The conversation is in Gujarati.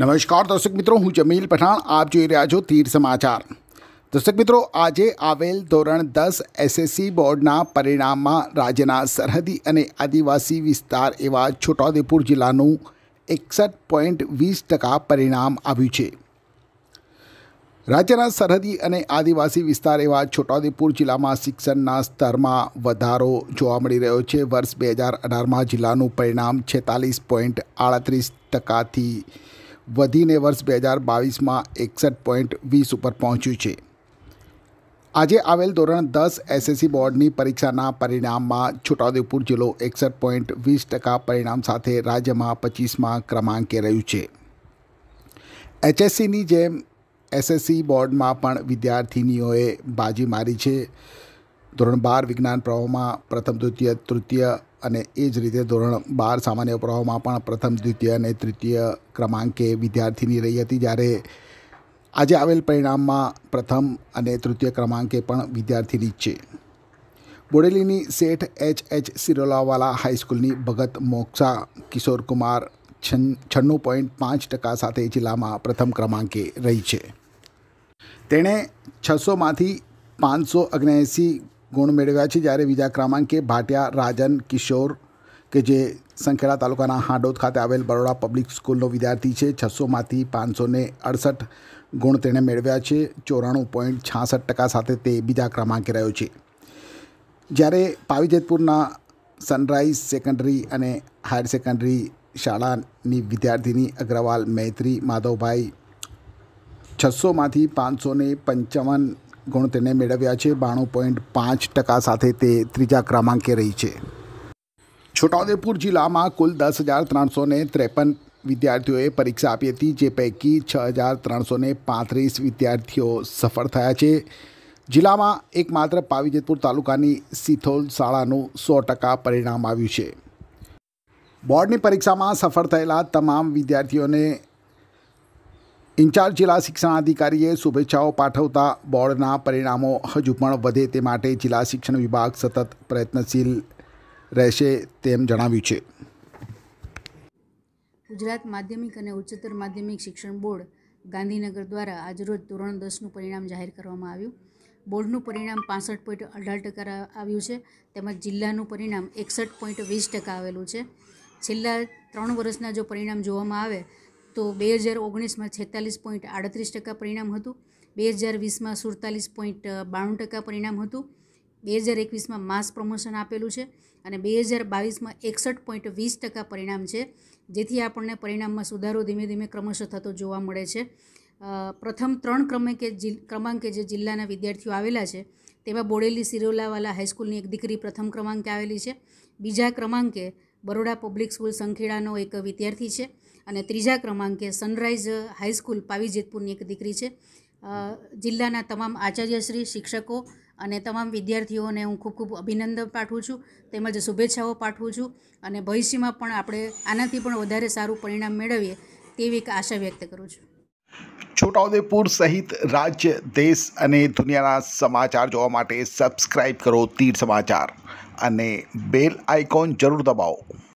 નમસ્કાર દર્શક મિત્રો હું જમીલ પઠાણ આપ જોઈ રહ્યા છો તીર સમાચાર દર્શક મિત્રો આજે આવેલ ધોરણ દસ એસએસસી બોર્ડના પરિણામમાં રાજ્યના સરહદી અને આદિવાસી વિસ્તાર એવા છોટાઉદેપુર જિલ્લાનું એકસઠ પોઈન્ટ વીસ ટકા પરિણામ આવ્યું છે રાજ્યના સરહદી અને આદિવાસી વિસ્તાર એવા છોટાઉદેપુર જિલ્લામાં શિક્ષણના સ્તરમાં વધારો જોવા મળી રહ્યો છે વર્ષ બે હજાર અઢારમાં જિલ્લાનું પરિણામ છેતાલીસ પોઈન્ટ આડત્રીસ ટકાથી વધીને વર્ષ બે હજાર બાવીસમાં એકસઠ પોઈન્ટ વીસ ઉપર પહોંચ્યું છે આજે આવેલ ધોરણ દસ એસએસસી બોર્ડની પરીક્ષાના પરિણામમાં છોટાઉદેપુર જિલ્લો એકસઠ પોઈન્ટ વીસ ટકા પરિણામ સાથે રાજ્યમાં પચીસમાં ક્રમાંકે રહ્યું છે એચએસસીની જેમ એસએસસી બોર્ડમાં પણ વિદ્યાર્થિનીઓએ બાજી મારી છે ધોરણ બાર વિજ્ઞાન પ્રવાહમાં પ્રથમ દ્વિતીય તૃતીય અને એ જ રીતે ધોરણ બાર સામાન્ય પ્રવાહમાં પણ પ્રથમ દ્વિતીય અને તૃતીય ક્રમાંકે વિદ્યાર્થીની રહી હતી જ્યારે આજે આવેલ પરિણામમાં પ્રથમ અને તૃતીય ક્રમાંકે પણ વિદ્યાર્થીની છે બોડેલીની શેઠ એચ એચ સિરોલાવાલા હાઈસ્કૂલની ભગત મોક્ષા કિશોરકુમાર છન્નું પોઈન્ટ પાંચ ટકા સાથે જિલ્લામાં પ્રથમ ક્રમાંકે રહી છે તેણે છસોમાંથી પાંચસો ઓગણએંસી ગુણ મેળવ્યા છે જ્યારે બીજા ક્રમાંકે ભાટિયા રાજન કિશોર કે જે સંખેડા તાલુકાના હાંડોદ ખાતે આવેલ બરોડા પબ્લિક સ્કૂલનો વિદ્યાર્થી છે છસોમાંથી પાંચસો ને અડસઠ ગુણ તેણે મેળવ્યા છે ચોરાણું પોઈન્ટ છાસઠ ટકા સાથે તે બીજા ક્રમાંકે રહ્યો છે જ્યારે પાવીજેતપુરના સનરાઈઝ સેકન્ડરી અને હાયર સેકન્ડરી શાળાની વિદ્યાર્થીની અગ્રવાલ મૈત્રી માધવભાઈ છસોમાંથી પાંચસોને પંચાવન ગુણ તેને મેળવ્યા છે બાણું પોઈન્ટ પાંચ ટકા સાથે તે ત્રીજા ક્રમાંકે રહી છે છોટાઉદેપુર જિલ્લામાં કુલ દસ હજાર ત્રણસો ત્રેપન વિદ્યાર્થીઓએ પરીક્ષા આપી હતી જે પૈકી છ હજાર ત્રણસો પાંત્રીસ વિદ્યાર્થીઓ સફળ થયા છે જિલ્લામાં એકમાત્ર પાવીજેતપુર તાલુકાની સિથોલ શાળાનું સો ટકા પરિણામ આવ્યું છે બોર્ડની પરીક્ષામાં સફળ થયેલા તમામ વિદ્યાર્થીઓને ઇન્ચાર્જ જિલ્લા શિક્ષણાધિકારીએ શુભેચ્છાઓ પાઠવતા બોર્ડના પરિણામો હજુ પણ વધે તે માટે જિલ્લા શિક્ષણ વિભાગ સતત પ્રયત્નશીલ રહેશે તેમ જણાવ્યું છે ગુજરાત માધ્યમિક અને ઉચ્ચતર માધ્યમિક શિક્ષણ બોર્ડ ગાંધીનગર દ્વારા આજરોજ ધોરણ દસનું પરિણામ જાહેર કરવામાં આવ્યું બોર્ડનું પરિણામ પાસઠ પોઈન્ટ અઢાર ટકા આવ્યું છે તેમજ જિલ્લાનું પરિણામ એકસઠ પોઈન્ટ વીસ ટકા આવેલું છે છેલ્લા ત્રણ વર્ષના જો પરિણામ જોવામાં આવે તો બે હજાર ઓગણીસમાં છેતાલીસ પોઈન્ટ આડત્રીસ ટકા પરિણામ હતું બે હજાર વીસમાં સુડતાલીસ પોઈન્ટ બાણું ટકા પરિણામ હતું બે હજાર એકવીસમાં માસ પ્રમોશન આપેલું છે અને બે હજાર બાવીસમાં એકસઠ પોઈન્ટ વીસ ટકા પરિણામ છે જેથી આપણને પરિણામમાં સુધારો ધીમે ધીમે ક્રમશઃ થતો જોવા મળે છે પ્રથમ ત્રણ ક્રમાંકે ક્રમાંકે જે જિલ્લાના વિદ્યાર્થીઓ આવેલા છે તેમાં બોડેલી સિરોલાવાલા હાઈસ્કૂલની એક દીકરી પ્રથમ ક્રમાંકે આવેલી છે બીજા ક્રમાંકે બરોડા પબ્લિક સ્કૂલ સંખેડાનો એક વિદ્યાર્થી છે અને ત્રીજા ક્રમાંકે સનરાઈઝ હાઈસ્કૂલ પાવીજેતપુરની એક દીકરી છે જિલ્લાના તમામ આચાર્યશ્રી શિક્ષકો અને તમામ વિદ્યાર્થીઓને હું ખૂબ ખૂબ અભિનંદન પાઠવું છું તેમજ શુભેચ્છાઓ પાઠવું છું અને ભવિષ્યમાં પણ આપણે આનાથી પણ વધારે સારું પરિણામ મેળવીએ તેવી એક આશા વ્યક્ત કરું છું છોટાઉદેપુર સહિત રાજ્ય દેશ અને દુનિયાના સમાચાર જોવા માટે સબસ્ક્રાઈબ કરો તીર સમાચાર અને બેલ આઇકોન જરૂર દબાવો